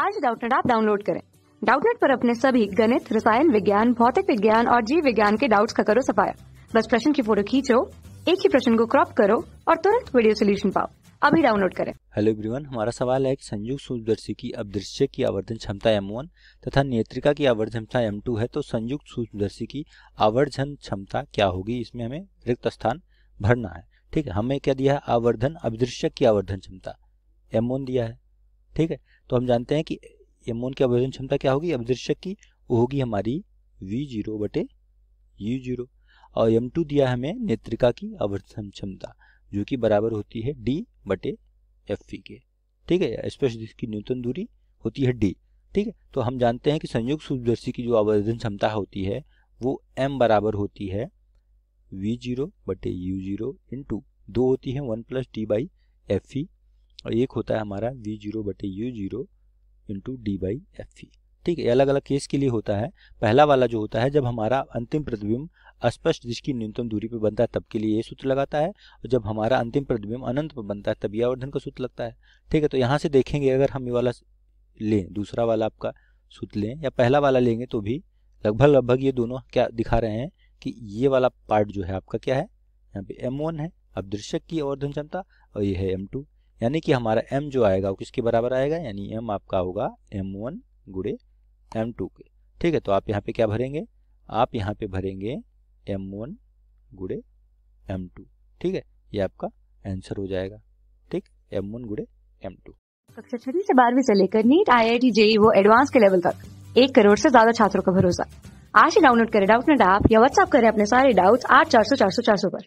आज डाउटनेट आप डाउनलोड करें डाउटनेट पर अपने सभी गणित रसायन विज्ञान भौतिक विज्ञान और जीव विज्ञान के डाउट्स का करो सफाया बस प्रश्न की फोटो खींचो एक ही प्रश्न को क्रॉप करो और तुरंत वीडियो सोल्यूशन पाओ अभी डाउनलोड करें हेलो एवरीवन हमारा सवाल है कि संयुक्त सूक्ष्मदर्शी की अपदृश्य की आवर्धन क्षमता M1 तथा नेत्रिका की आवर्धन क्षमता M2 है तो संयुक्त सूक्ष्मदर्शी की आवर्धन क्षमता क्या होगी इसमें हमें रिक्त स्थान भरना है ठीक है हमें क्या दिया है आवर्धन अपदृश्य की आवर्धन क्षमता M1 दिया है ठीक है तो हम जानते हैं कि एमोन की अवजन क्षमता क्या होगी अवदर्शक की वो होगी हमारी वी जीरो बटे यू जीरो और एम टू दिया हमें नेत्रिका की अवर्धन क्षमता जो कि बराबर होती है डी बटे एफ के ठीक है दृष्टि की न्यूनतम दूरी होती है डी ठीक है तो हम जानते हैं कि संयुक्त सूर्यदर्शी की जो आवर्धन क्षमता होती है वो एम बराबर होती है वी जीरो बटे यू जीरो इन टू दो होती है one plus D by F E और एक होता है हमारा वी जीरो बटे U zero into D by F E ठीक है अलग अलग केस के लिए होता है पहला वाला जो होता है जब हमारा अंतिम प्रतिबिंब अस्पष्ट दृष्टि की न्यूनतम दूरी पर बनता है तब के लिए ये सूत्र लगाता है और जब हमारा अंतिम प्रतिबिंब अनंत पर बनता है तब यह आवर्धन का सूत्र लगता है ठीक है तो यहाँ से देखेंगे अगर हम ये वाला लें दूसरा वाला आपका सूत्र लें या पहला वाला लेंगे तो भी लगभग लगभग ये दोनों क्या दिखा रहे हैं कि ये वाला पार्ट जो है आपका क्या है यहाँ पे एम वन है अब दृश्य की आवर्धन क्षमता और ये है एम टू यानी कि हमारा एम जो आएगा वो किसके बराबर आएगा यानी एम आपका होगा एम वन गुड़े एम टू के ठीक है तो आप यहाँ पे क्या भरेंगे आप यहाँ पे भरेंगे एम वन गुड़े एम टू ठीक है ये आपका आंसर हो जाएगा ठीक एम वन गुड़े एम टू कक्षा छठी से बारहवीं से लेकर NEET I I T JEE वो एडवांस के लेवल तक एक करोड़ से ज्यादा छात्रों का भरोसा आज ही डाउनलोड करें डाउटनेट ऐप या व्हाट्सएप करें अपने सारे डाउट्स आठ चार सौ चार सौ चार सौ पर